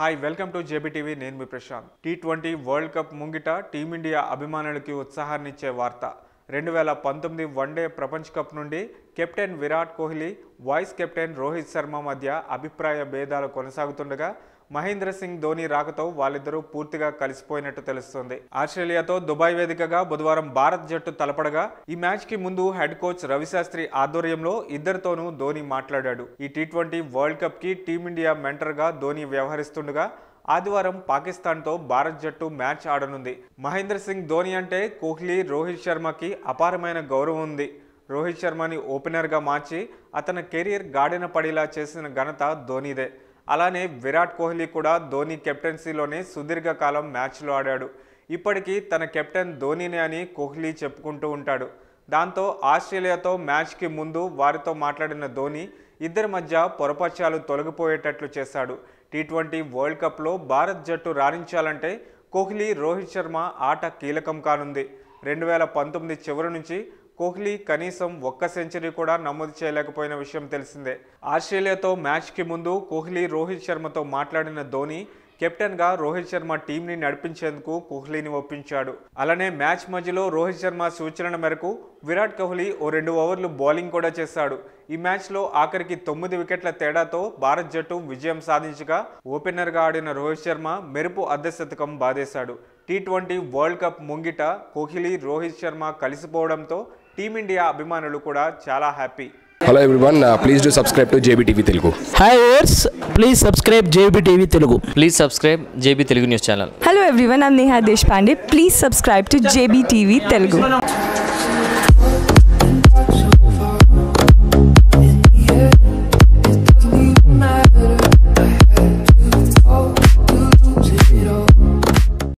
hi welcome to JBTV నేను మీ Prashanth T twenty world cup ముంగిట టీమిండియా అభిమానులకి ఉత్సాహాన్నిచ్చే వార్త రెండు వేల పంతొమ్మిది వన్డే ప్రపంచ కప్ నుండి captain Virat Kohli vice captain Rohit Sharma మధ్య అభిప్రాయ భేదాలు కొనసాగుతుండగా మహేంద్ర సింగ్ ధోని రాకతో వాళ్ళిద్దరూ పూర్తిగా కలిసిపోయినట్టు తెలుస్తుంది ఆస్ట్రేలియాతో దుబాయ్ వేదికగా బుధవారం భారత్ జట్టు తలపడగా ఈ మ్యాచ్ కి ముందు హెడ్ కోచ్ రవిశాస్త్రి ఆధ్వర్యంలో ఇద్దరితోనూ ధోని మాట్లాడాడు ఈ టీ ట్వంటీ వరల్డ్ కప్ కి టీమిండియా మెంటర్ గా ధోని వ్యవహరిస్తుండగా ఆదివారం పాకిస్తాన్తో భారత్ జట్టు మ్యాచ్ ఆడనుంది మహేంద్ర సింగ్ ధోని అంటే కోహ్లీ రోహిత్ శర్మకి అపారమైన గౌరవం ఉంది రోహిత్ శర్మని ఓపెనర్గా మార్చి అతని కెరీర్ గాడిన పడేలా చేసిన ఘనత ధోనీదే అలానే విరాట్ కోహ్లీ కూడా ధోని కెప్టెన్సీలోనే సుదీర్ఘకాలం మ్యాచ్లో ఆడాడు ఇప్పటికీ తన కెప్టెన్ ధోనీనే అని కోహ్లీ చెప్పుకుంటూ ఉంటాడు దాంతో ఆస్ట్రేలియాతో మ్యాచ్కి ముందు వారితో మాట్లాడిన ధోని ఇద్దరి మధ్య పొరపక్షాలు తొలగిపోయేటట్లు చేశాడు టీ ట్వంటీ వరల్డ్ కప్లో భారత్ జట్టు రాణించాలంటే కోహ్లీ రోహిత్ శర్మ ఆట కీలకం కానుంది రెండు వేల పంతొమ్మిది చివరి నుంచి కోహ్లీ కనీసం ఒక్క సెంచరీ కూడా నమోదు చేయలేకపోయిన విషయం తెలిసిందే ఆస్ట్రేలియాతో మ్యాచ్కి ముందు కోహ్లీ రోహిత్ శర్మతో మాట్లాడిన ధోని కెప్టెన్గా రోహిత్ శర్మ టీంని నడిపించేందుకు కోహ్లీని ఒప్పించాడు అలానే మ్యాచ్ మధ్యలో రోహిత్ శర్మ సూచనల మేరకు విరాట్ కోహ్లీ ఓ రెండు ఓవర్లు బౌలింగ్ కూడా చేశాడు ఈ మ్యాచ్లో ఆఖరికి తొమ్మిది వికెట్ల తేడాతో భారత్ జట్టు విజయం సాధించగా ఓపెనర్గా ఆడిన రోహిత్ శర్మ మెరుపు అర్ధశతకం బాధేశాడు టీ ట్వంటీ వరల్డ్ కప్ ముంగిట కోహ్లీ రోహిత్ శర్మ కలిసిపోవడంతో టీమిండియా అభిమానులు కూడా చాలా happy hello everyone please do subscribe to JB TV Telugu hi ఓర్స్ please subscribe JB TV Telugu please subscribe JB Telugu news channel hello everyone I'm Neha Deshpande please subscribe to JB TV Telugu